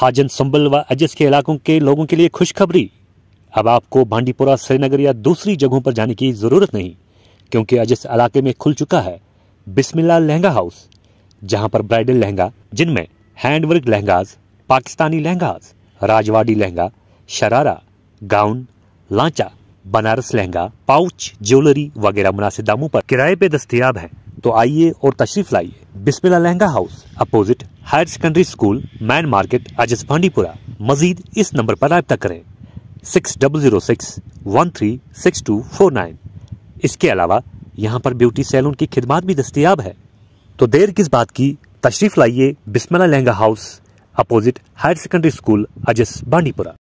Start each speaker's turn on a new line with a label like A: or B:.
A: हाजन संबल व अजस के इलाकों के लोगों के लिए खुशखबरी अब आपको भांडीपुरा श्रीनगर या दूसरी जगहों पर जाने की ज़रूरत नहीं क्योंकि अजस इलाके में खुल चुका है बिस्मिल्ला लहंगा हाउस जहां पर ब्राइडल लहंगा जिनमें हैंडवर्क लहंगाज पाकिस्तानी लहंगाज राजवाड़ी लहंगा शरारा गाउन लांचा बनारस लहंगा पाउच ज्वेलरी वगैरह मुनासिब दामों पर किराए पे दस्तियाब हैं तो आइए और तशरीफ लाइए Bismillah lehenga house opposite higher secondary school main market Ajas Bandipora मजीद इस नंबर पर रबता करें six double zero six one three six two four nine इसके अलावा यहाँ पर ब्यूटी सैलून की खिदमत भी दस्तियाब है तो देर किस बात की तशरीफ़ लाइए Bismillah lehenga house opposite higher secondary school Ajas Bandipora